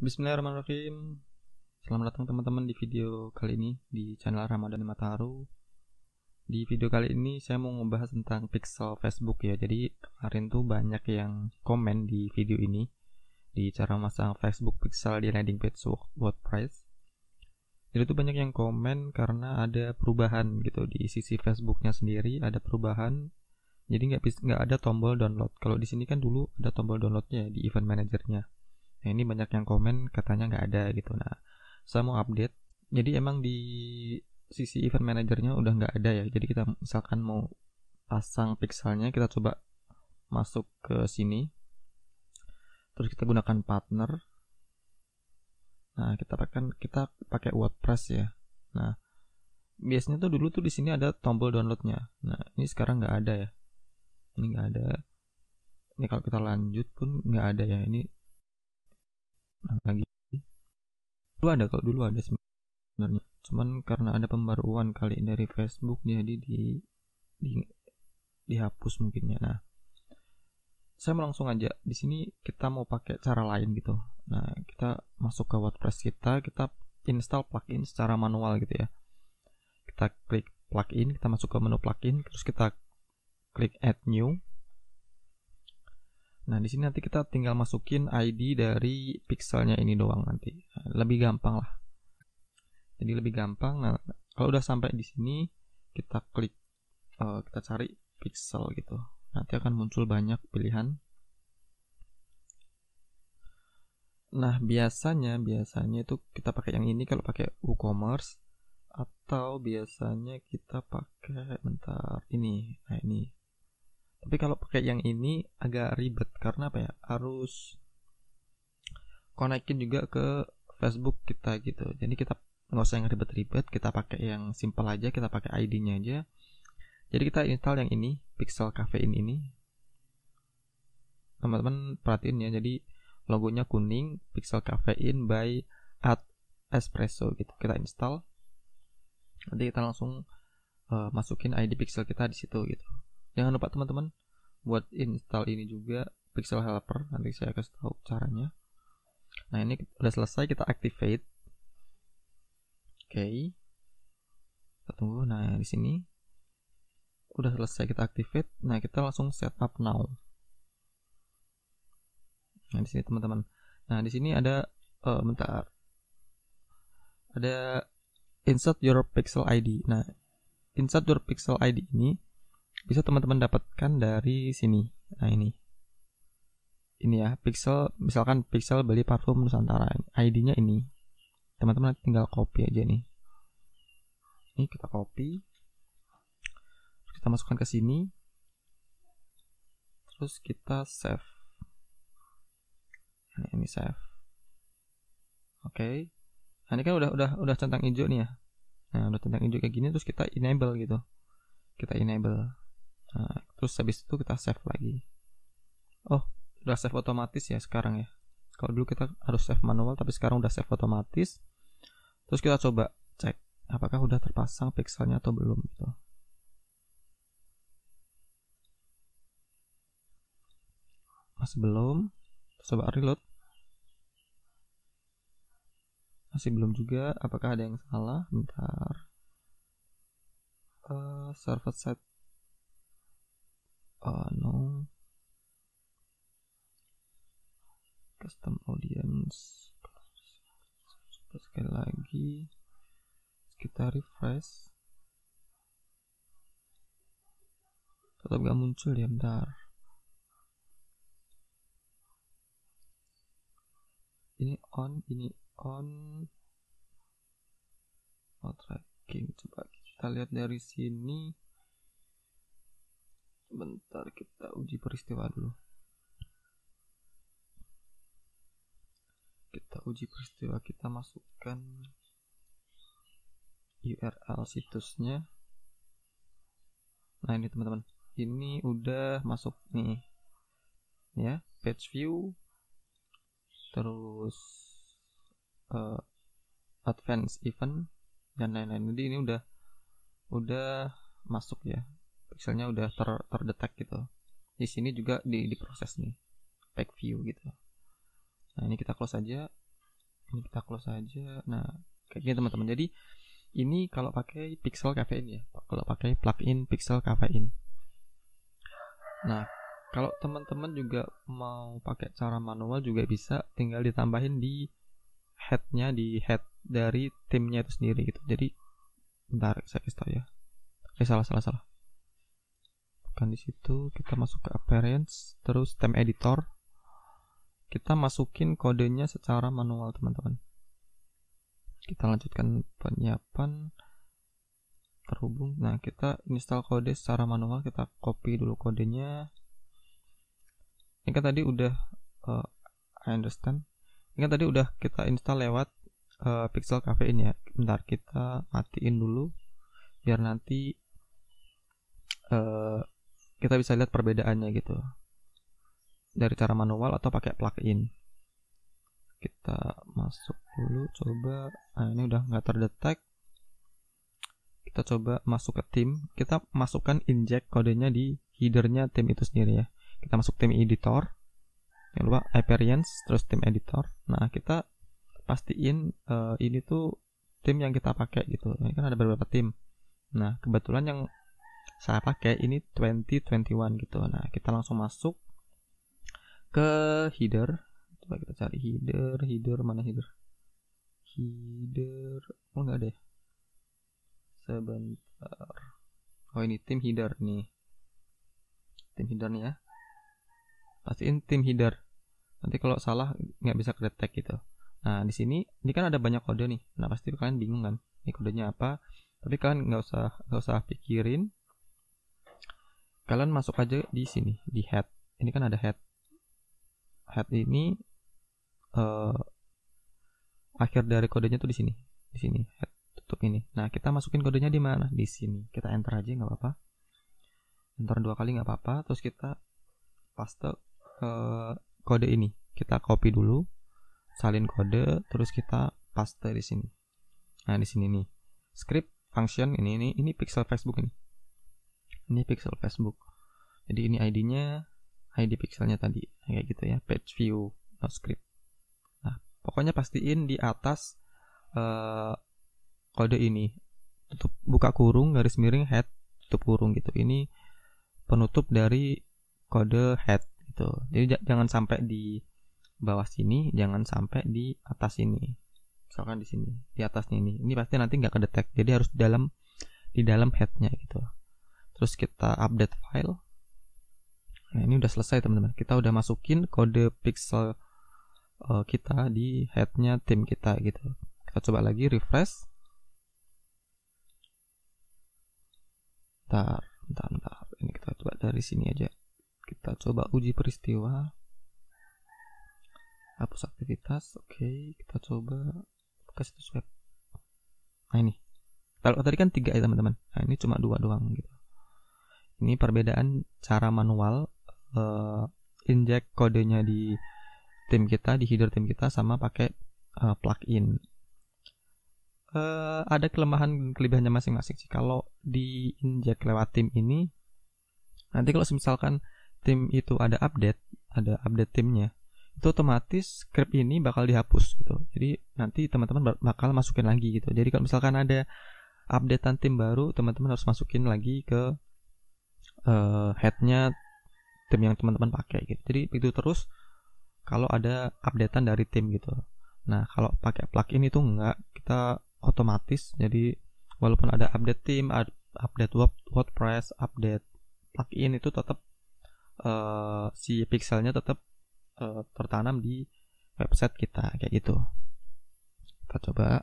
Bismillahirrahmanirrahim Selamat datang teman-teman di video kali ini di channel Ramadan Mataharu. Di video kali ini saya mau ngebahas tentang pixel Facebook ya Jadi kemarin tuh banyak yang komen di video ini Di cara masang Facebook pixel di landing page WordPress jadi tuh banyak yang komen karena ada perubahan gitu di sisi Facebooknya sendiri ada perubahan jadi nggak nggak ada tombol download kalau di sini kan dulu ada tombol downloadnya ya di event manajernya Nah ini banyak yang komen katanya nggak ada gitu. Nah saya mau update. Jadi emang di sisi event manajernya udah nggak ada ya. Jadi kita misalkan mau pasang pixelnya kita coba masuk ke sini. Terus kita gunakan partner. Nah kita pakai kita pakai WordPress ya. Nah biasanya tuh dulu tuh di sini ada tombol downloadnya. Nah ini sekarang nggak ada ya. Ini nggak ada. Ini kalau kita lanjut pun nggak ada ya. Ini lagi dulu ada kalau dulu ada sebenarnya cuman karena ada pembaruan kali dari Facebook jadi di, di dihapus mungkin ya nah saya mau langsung aja di sini kita mau pakai cara lain gitu nah kita masuk ke WordPress kita kita install plugin secara manual gitu ya kita klik plugin kita masuk ke menu plugin terus kita klik add new Nah, di sini nanti kita tinggal masukin ID dari pixelnya ini doang nanti. Nah, lebih gampang lah. Jadi lebih gampang. Nah, kalau udah sampai di sini, kita klik, uh, kita cari pixel gitu. Nanti akan muncul banyak pilihan. Nah, biasanya, biasanya itu kita pakai yang ini kalau pakai WooCommerce atau biasanya kita pakai bentar ini nah ini tapi kalau pakai yang ini agak ribet karena apa ya harus konekin juga ke Facebook kita gitu jadi kita nggak usah yang ribet-ribet kita pakai yang simple aja kita pakai ID-nya aja jadi kita install yang ini Pixel Cafe ini teman-teman perhatiin ya jadi logonya kuning Pixel Caffeine by at Espresso gitu kita install nanti kita langsung uh, masukin ID Pixel kita di situ gitu jangan lupa teman-teman buat install ini juga pixel helper nanti saya kasih tahu caranya nah ini udah selesai kita activate oke tunggu nah di sini udah selesai kita activate nah kita langsung setup now nah di sini teman-teman nah di sini ada uh, bentar ada insert your pixel ID nah insert your pixel ID ini bisa teman-teman dapatkan dari sini. Nah ini. Ini ya, Pixel misalkan Pixel beli parfum Nusantara. ID-nya ini. Teman-teman tinggal copy aja nih. Ini kita copy. Terus kita masukkan ke sini. Terus kita save. Nah, ini save. Oke. Okay. Nah, ini kan udah udah udah centang hijau nih ya. Nah, udah centang hijau kayak gini terus kita enable gitu. Kita enable. Nah, terus habis itu kita save lagi. Oh, udah save otomatis ya sekarang ya. Kalau dulu kita harus save manual, tapi sekarang udah save otomatis. Terus kita coba cek apakah udah terpasang pixelnya atau belum gitu. Masih belum. Coba reload. Masih belum juga. Apakah ada yang salah? Bentar. Uh, server set no custom audience coba sekali lagi kita refresh tetap gak muncul ya bentar ini on ini on oh tracking coba kita lihat dari sini Bentar kita uji peristiwa dulu. Kita uji peristiwa kita masukkan URL situsnya. Nah ini teman-teman, ini udah masuk nih, ya page view, terus uh, advance event dan lain-lain. Jadi ini udah udah masuk ya pixelnya udah ter terdetek gitu di sini juga di diproses nih back view gitu nah ini kita close aja ini kita close aja nah kayak gini teman-teman jadi ini kalau pakai pixel kafein ya kalau pakai plugin pixel kafein nah kalau teman-teman juga mau pakai cara manual juga bisa tinggal ditambahin di headnya di head dari timnya itu sendiri gitu jadi bentar saya kasih tau ya oke eh, salah salah salah masukkan di situ kita masuk ke appearance terus temp editor kita masukin kodenya secara manual teman-teman kita lanjutkan penyiapan terhubung nah kita install kode secara manual kita copy dulu kodenya ini kan tadi udah uh, I understand ini kan tadi udah kita install lewat uh, pixel cafe ini ya bentar kita matiin dulu biar nanti uh, kita bisa lihat perbedaannya gitu dari cara manual atau pakai plugin kita masuk dulu coba nah ini udah nggak terdetek kita coba masuk ke tim kita masukkan inject kodenya di headernya tim itu sendiri ya kita masuk tim editor yang lupa appearance terus tim editor nah kita pastiin uh, ini tuh tim yang kita pakai gitu ini kan ada beberapa tim nah kebetulan yang saya pakai ini 2021 gitu nah kita langsung masuk ke header coba kita cari header header mana header header oh enggak deh ya? sebentar oh ini tim header nih tim header nih ya pastiin tim header nanti kalau salah nggak bisa kedetek gitu nah di sini ini kan ada banyak kode nih nah pasti kalian bingung kan ini kodenya apa tapi kalian nggak usah nggak usah pikirin kalian masuk aja di sini di head ini kan ada head head ini uh, akhir dari kodenya tuh di sini di sini head tutup ini nah kita masukin kodenya di mana di sini kita enter aja nggak apa-apa enter dua kali nggak apa-apa terus kita paste uh, kode ini kita copy dulu salin kode terus kita paste di sini nah di sini nih script function ini ini ini pixel Facebook ini ini pixel Facebook jadi ini ID-nya ID pixelnya tadi kayak gitu ya page view no script nah pokoknya pastiin di atas uh, kode ini tutup buka kurung garis miring head tutup kurung gitu ini penutup dari kode head gitu jadi jangan sampai di bawah sini jangan sampai di atas ini misalkan di sini di atasnya ini ini pasti nanti nggak kedetek jadi harus di dalam di dalam headnya gitu terus kita update file nah ini udah selesai teman-teman kita udah masukin kode pixel uh, kita di headnya tim kita gitu kita coba lagi refresh bentar bentar bentar ini kita coba dari sini aja kita coba uji peristiwa hapus aktivitas oke okay. kita coba buka situs web nah ini kalau tadi kan tiga ya teman-teman nah ini cuma dua doang gitu ini perbedaan cara manual uh, inject kodenya di tim kita di header tim kita sama pakai uh, plugin uh, ada kelemahan dan kelebihannya masing-masing sih kalau di inject lewat tim ini nanti kalau misalkan tim itu ada update ada update timnya itu otomatis script ini bakal dihapus gitu jadi nanti teman-teman bakal masukin lagi gitu jadi kalau misalkan ada updatean tim baru teman-teman harus masukin lagi ke uh, headnya tim yang teman-teman pakai gitu jadi itu terus kalau ada updatean dari tim gitu nah kalau pakai plugin itu enggak kita otomatis jadi walaupun ada update tim update WordPress update plugin itu tetap uh, eh, si pixelnya tetap uh, eh, tertanam di website kita kayak gitu kita coba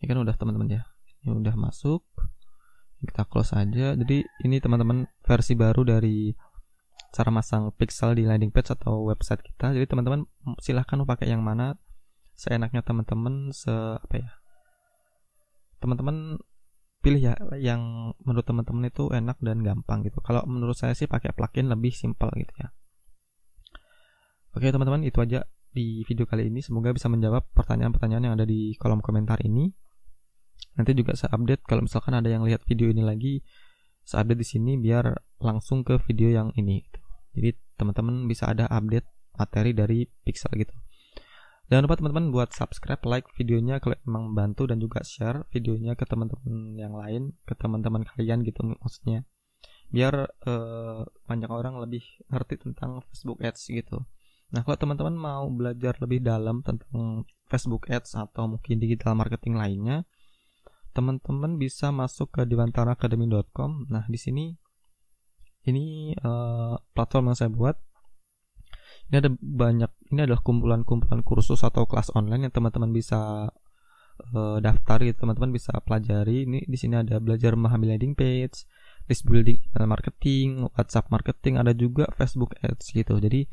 ini kan udah teman-teman ya ini udah masuk kita close aja jadi ini teman-teman versi baru dari cara masang pixel di landing page atau website kita jadi teman-teman silahkan pakai yang mana seenaknya teman-teman se apa ya teman-teman pilih ya yang menurut teman-teman itu enak dan gampang gitu. Kalau menurut saya sih pakai plugin lebih simpel gitu ya. Oke teman-teman itu aja di video kali ini. Semoga bisa menjawab pertanyaan-pertanyaan yang ada di kolom komentar ini. Nanti juga saya update kalau misalkan ada yang lihat video ini lagi, saya update di sini biar langsung ke video yang ini. Gitu. Jadi teman-teman bisa ada update materi dari Pixel gitu. Jangan lupa teman-teman buat subscribe, like videonya kalau memang membantu dan juga share videonya ke teman-teman yang lain, ke teman-teman kalian gitu maksudnya. Biar uh, banyak orang lebih ngerti tentang Facebook Ads gitu. Nah, kalau teman-teman mau belajar lebih dalam tentang Facebook Ads atau mungkin digital marketing lainnya, teman-teman bisa masuk ke dewantaracademy.com. Nah, di sini ini uh, platform yang saya buat. Ini ada banyak, ini adalah kumpulan-kumpulan kursus atau kelas online yang teman-teman bisa uh, daftar gitu, teman-teman bisa pelajari. Ini di sini ada belajar memahami landing page, list building email marketing, WhatsApp marketing, ada juga Facebook Ads gitu. Jadi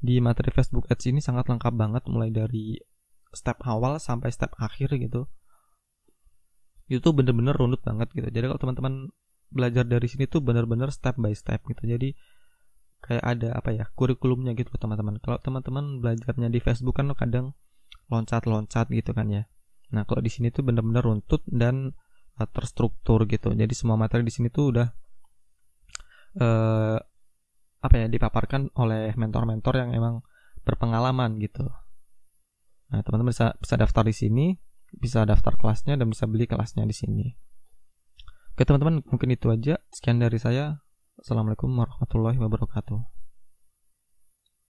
di materi Facebook Ads ini sangat lengkap banget mulai dari step awal sampai step akhir gitu itu tuh bener-bener runut banget gitu jadi kalau teman-teman belajar dari sini tuh bener-bener step by step gitu jadi kayak ada apa ya kurikulumnya gitu teman-teman kalau teman-teman belajarnya di Facebook kan kadang loncat-loncat gitu kan ya nah kalau di sini tuh bener-bener runtut dan uh, terstruktur gitu jadi semua materi di sini tuh udah uh, apa ya dipaparkan oleh mentor-mentor yang emang berpengalaman gitu nah teman-teman bisa bisa daftar di sini bisa daftar kelasnya dan bisa beli kelasnya di sini. Oke teman-teman, mungkin itu aja. Sekian dari saya. Assalamualaikum warahmatullahi wabarakatuh.